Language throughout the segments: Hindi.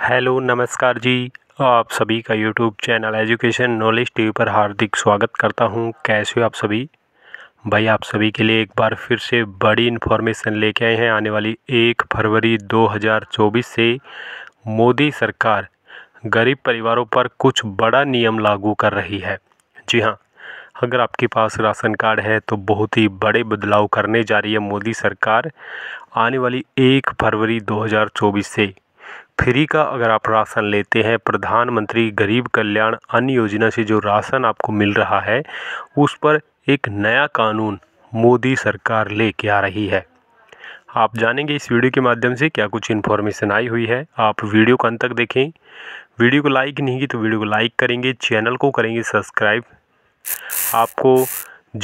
हेलो नमस्कार जी आप सभी का YouTube channel education knowledge TV पर हार्दिक स्वागत करता हूं कैसे हो आप सभी भाई आप सभी के लिए एक बार फिर से बड़ी इन्फॉर्मेशन लेके आए हैं आने वाली एक फरवरी 2024 से मोदी सरकार गरीब परिवारों पर कुछ बड़ा नियम लागू कर रही है जी हाँ अगर आपके पास राशन कार्ड है तो बहुत ही बड़े बदलाव करने जा रही है मोदी सरकार आने वाली एक फरवरी 2024 से फ्री का अगर आप राशन लेते हैं प्रधानमंत्री गरीब कल्याण अन्न योजना से जो राशन आपको मिल रहा है उस पर एक नया कानून मोदी सरकार ले आ रही है आप जानेंगे इस वीडियो के माध्यम से क्या कुछ इन्फॉर्मेशन आई हुई है आप वीडियो को अंत तक देखें वीडियो को लाइक नहीं की तो वीडियो को लाइक करेंगे चैनल को करेंगे सब्सक्राइब आपको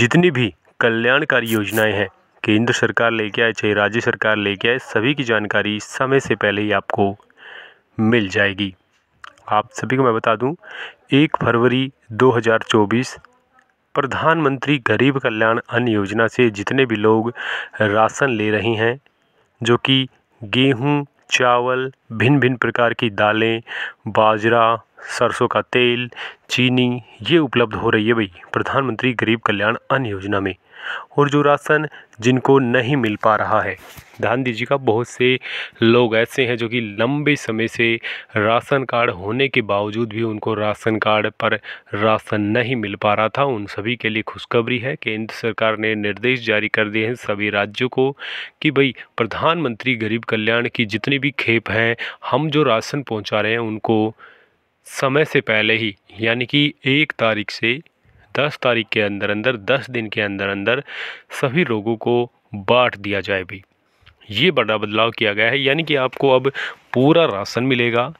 जितनी भी कल्याणकारी योजनाएं हैं केंद्र सरकार लेके आए चाहे राज्य सरकार लेके आए सभी की जानकारी समय से पहले ही आपको मिल जाएगी आप सभी को मैं बता दूं एक फरवरी 2024 प्रधानमंत्री गरीब कल्याण अन्न योजना से जितने भी लोग राशन ले रहे हैं जो कि गेहूं चावल भिन्न भिन्न प्रकार की दालें बाजरा सरसों का तेल चीनी ये उपलब्ध हो रही है भाई प्रधानमंत्री गरीब कल्याण अन्न योजना में और जो राशन जिनको नहीं मिल पा रहा है ध्यान दीजिएगा बहुत से लोग ऐसे हैं जो कि लंबे समय से राशन कार्ड होने के बावजूद भी उनको राशन कार्ड पर राशन नहीं मिल पा रहा था उन सभी के लिए खुशखबरी है केंद्र सरकार ने निर्देश जारी कर दिए हैं सभी राज्यों को कि भाई प्रधानमंत्री गरीब कल्याण की जितनी भी खेप हैं हम जो राशन पहुँचा रहे हैं उनको समय से पहले ही यानी कि एक तारीख से दस तारीख के अंदर अंदर दस दिन के अंदर अंदर सभी लोगों को बांट दिया जाए भी ये बड़ा बदलाव किया गया है यानी कि आपको अब पूरा राशन मिलेगा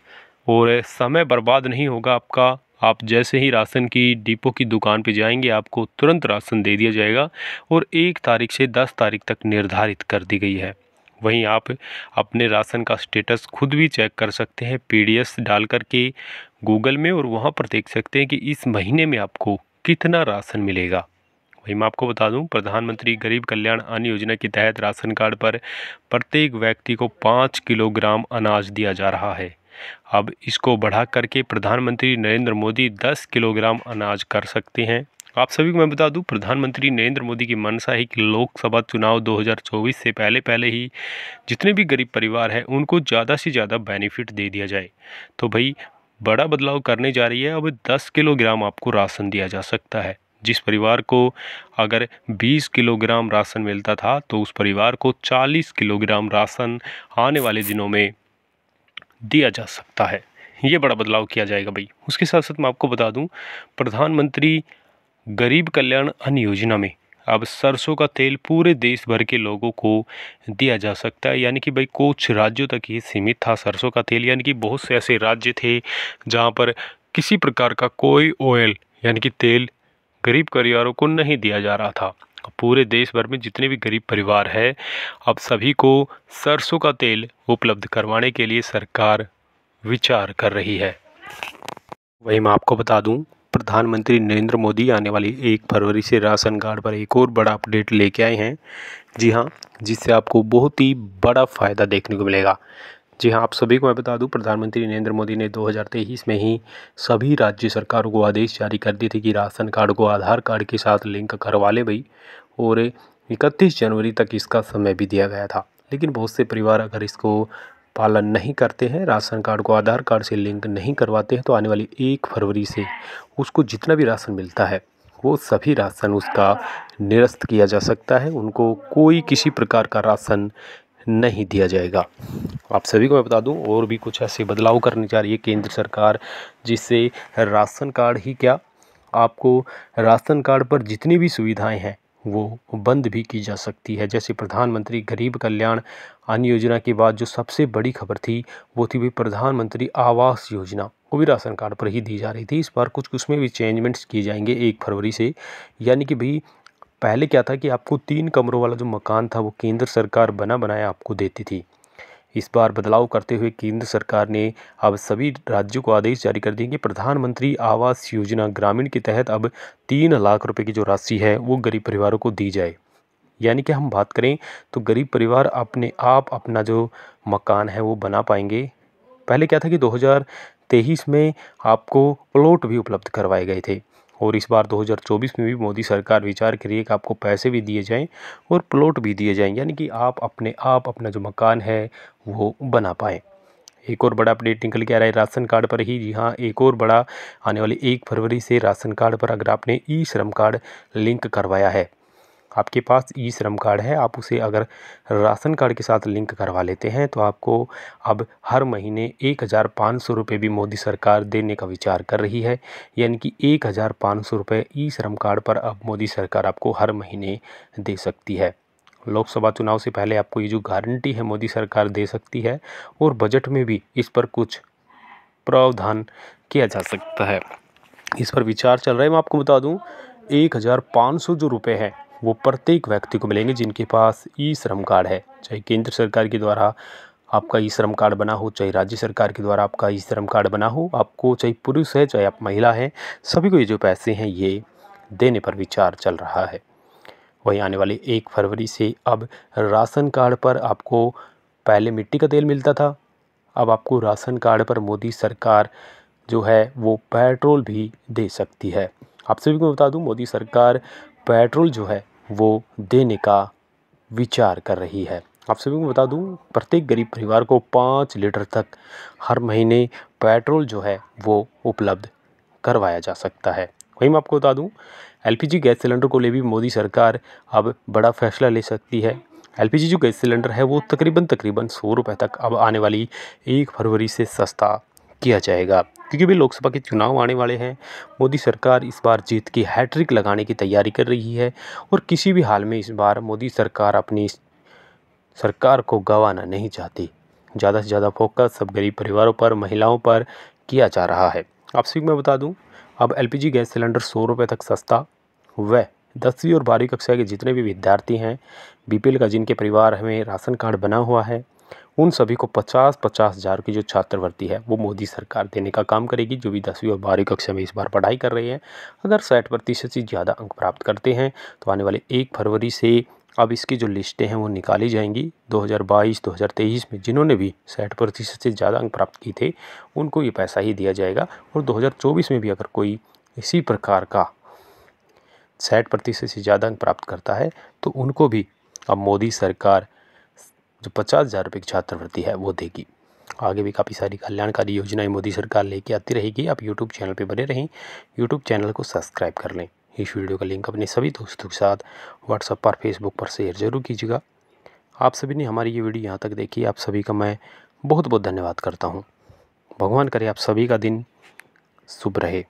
और समय बर्बाद नहीं होगा आपका आप जैसे ही राशन की डिपो की दुकान पर जाएंगे आपको तुरंत राशन दे दिया जाएगा और एक तारीख से दस तारीख तक निर्धारित कर दी गई है वहीं आप अपने राशन का स्टेटस खुद भी चेक कर सकते हैं पीडीएस डाल के गूगल में और वहाँ पर देख सकते हैं कि इस महीने में आपको कितना राशन मिलेगा वही मैं आपको बता दूं प्रधानमंत्री गरीब कल्याण अन्न योजना के तहत राशन कार्ड पर प्रत्येक व्यक्ति को पाँच किलोग्राम अनाज दिया जा रहा है अब इसको बढ़ा करके प्रधानमंत्री नरेंद्र मोदी दस किलोग्राम अनाज कर सकते हैं आप सभी को मैं बता दूं प्रधानमंत्री नरेंद्र मोदी की मनसा है कि लोकसभा चुनाव 2024 से पहले पहले ही जितने भी गरीब परिवार हैं उनको ज़्यादा से ज़्यादा बेनिफिट दे दिया जाए तो भाई बड़ा बदलाव करने जा रही है अब दस किलोग्राम आपको राशन दिया जा सकता है जिस परिवार को अगर 20 किलोग्राम राशन मिलता था तो उस परिवार को 40 किलोग्राम राशन आने वाले दिनों में दिया जा सकता है ये बड़ा बदलाव किया जाएगा भाई उसके साथ साथ मैं आपको बता दूँ प्रधानमंत्री गरीब कल्याण अन्न योजना में अब सरसों का तेल पूरे देश भर के लोगों को दिया जा सकता है यानी कि भाई कुछ राज्यों तक ही सीमित था सरसों का तेल यानी कि बहुत से ऐसे राज्य थे जहाँ पर किसी प्रकार का कोई ऑयल यानी कि तेल गरीब परिवारों को नहीं दिया जा रहा था पूरे देश भर में जितने भी गरीब परिवार है अब सभी को सरसों का तेल उपलब्ध करवाने के लिए सरकार विचार कर रही है वही मैं आपको बता दूं प्रधानमंत्री नरेंद्र मोदी आने वाली एक फरवरी से राशन कार्ड पर एक और बड़ा अपडेट लेके आए हैं जी हाँ जिससे आपको बहुत ही बड़ा फ़ायदा देखने को मिलेगा जी हाँ आप सभी को मैं बता दूं प्रधानमंत्री नरेंद्र मोदी ने 2023 में ही सभी राज्य सरकारों को आदेश जारी कर दिए थे कि राशन कार्ड को आधार कार्ड के साथ लिंक करवा ले भाई और इकतीस जनवरी तक इसका समय भी दिया गया था लेकिन बहुत से परिवार अगर इसको पालन नहीं करते हैं राशन कार्ड को आधार कार्ड से लिंक नहीं करवाते हैं तो आने वाली एक फरवरी से उसको जितना भी राशन मिलता है वो सभी राशन उसका निरस्त किया जा सकता है उनको कोई किसी प्रकार का राशन नहीं दिया जाएगा आप सभी को मैं बता दूं और भी कुछ ऐसे बदलाव करने जा रही है केंद्र सरकार जिससे राशन कार्ड ही क्या आपको राशन कार्ड पर जितनी भी सुविधाएं हैं वो बंद भी की जा सकती है जैसे प्रधानमंत्री गरीब कल्याण अन्न योजना के बाद जो सबसे बड़ी खबर थी वो थी भी प्रधानमंत्री आवास योजना वो भी राशन कार्ड पर ही दी जा रही थी इस बार कुछ उसमें भी चेंजमेंट्स किए जाएंगे एक फरवरी से यानी कि भाई पहले क्या था कि आपको तीन कमरों वाला जो मकान था वो केंद्र सरकार बना बनाया आपको देती थी इस बार बदलाव करते हुए केंद्र सरकार ने अब सभी राज्यों को आदेश जारी कर दिए कि प्रधानमंत्री आवास योजना ग्रामीण के तहत अब तीन लाख रुपए की जो राशि है वो गरीब परिवारों को दी जाए यानी कि हम बात करें तो गरीब परिवार अपने आप अपना जो मकान है वो बना पाएंगे पहले क्या था कि दो में आपको प्लॉट भी उपलब्ध करवाए गए थे और इस बार 2024 में भी मोदी सरकार विचार करिए कि आपको पैसे भी दिए जाएं और प्लॉट भी दिए जाएं यानी कि आप अपने आप अपना जो मकान है वो बना पाएँ एक और बड़ा अपडेट निकल के आ रहा है राशन कार्ड पर ही जी हाँ एक और बड़ा आने वाले एक फरवरी से राशन कार्ड पर अगर आपने ई श्रम कार्ड लिंक करवाया है आपके पास ई श्रम कार्ड है आप उसे अगर राशन कार्ड के साथ लिंक करवा लेते हैं तो आपको अब हर महीने एक हज़ार पाँच सौ रुपये भी मोदी सरकार देने का विचार कर रही है यानी कि एक हज़ार पाँच सौ रुपये ई श्रम कार्ड पर अब मोदी सरकार आपको हर महीने दे सकती है लोकसभा चुनाव से पहले आपको ये जो गारंटी है मोदी सरकार दे सकती है और बजट में भी इस पर कुछ प्रावधान किया जा सकता है इस पर विचार चल रहा है मैं आपको बता दूं एक हज़ार पाँच सौ जो रुपये हैं वो प्रत्येक व्यक्ति को मिलेंगे जिनके पास ई श्रम कार्ड है चाहे केंद्र सरकार के द्वारा आपका ई श्रम कार्ड बना हो चाहे राज्य सरकार के द्वारा आपका ई श्रम कार्ड बना हो आपको चाहे पुरुष है चाहे आप महिला हैं सभी को ये जो पैसे हैं ये देने पर विचार चल रहा है वहीं आने वाले एक फरवरी से अब राशन कार्ड पर आपको पहले मिट्टी का तेल मिलता था अब आपको राशन कार्ड पर मोदी सरकार जो है वो पेट्रोल भी दे सकती है आप सभी को बता दूं मोदी सरकार पेट्रोल जो है वो देने का विचार कर रही है आप सभी को बता दूं प्रत्येक गरीब परिवार को पाँच लीटर तक हर महीने पेट्रोल जो है वो उपलब्ध करवाया जा सकता है वहीं मैं आपको बता दूं एलपीजी गैस सिलेंडर को ले भी मोदी सरकार अब बड़ा फैसला ले सकती है एलपीजी जो गैस सिलेंडर है वो तकरीबन तकरीबन सौ रुपये तक अब आने वाली एक फरवरी से सस्ता किया जाएगा क्योंकि भी लोकसभा के चुनाव आने वाले हैं मोदी सरकार इस बार जीत की हैट्रिक लगाने की तैयारी कर रही है और किसी भी हाल में इस बार मोदी सरकार अपनी सरकार को गंवाना नहीं चाहती ज़्यादा से ज़्यादा फोकस सब गरीब परिवारों पर महिलाओं पर किया जा रहा है आप मैं बता दूं अब एलपीजी गैस सिलेंडर सौ रुपये तक सस्ता वह दसवीं और बारहवीं कक्षा के जितने भी विद्यार्थी हैं बीपीएल का जिनके परिवार में राशन कार्ड बना हुआ है उन सभी को पचास पचास हज़ार की जो छात्रवृत्ति है वो मोदी सरकार देने का काम करेगी जो भी दसवीं और बारहवीं कक्षा में इस बार पढ़ाई कर रहे हैं अगर साठ प्रतिशत से ज़्यादा अंक प्राप्त करते हैं तो आने वाले एक फरवरी से अब इसकी जो लिस्टें हैं वो निकाली जाएंगी 2022, 2023 में जिन्होंने भी साठ प्रतिशत से ज़्यादा अंक प्राप्त किए थे उनको ये पैसा ही दिया जाएगा और दो में भी अगर कोई इसी प्रकार का साठ प्रतिशत से ज़्यादा अंक प्राप्त करता है तो उनको भी अब मोदी सरकार जो पचास हज़ार रुपये की छात्रवृत्ति है वो देगी आगे भी काफ़ी सारी कल्याणकारी योजनाएं मोदी सरकार लेके आती रहेगी आप यूट्यूब चैनल पे बने रहें यूट्यूब चैनल को सब्सक्राइब कर लें इस वीडियो का लिंक अपने सभी दोस्तों के साथ व्हाट्सअप पर फेसबुक पर शेयर ज़रूर कीजिएगा आप सभी ने हमारी ये वीडियो यहाँ तक देखी आप सभी का मैं बहुत बहुत धन्यवाद करता हूँ भगवान करे आप सभी का दिन शुभ रहे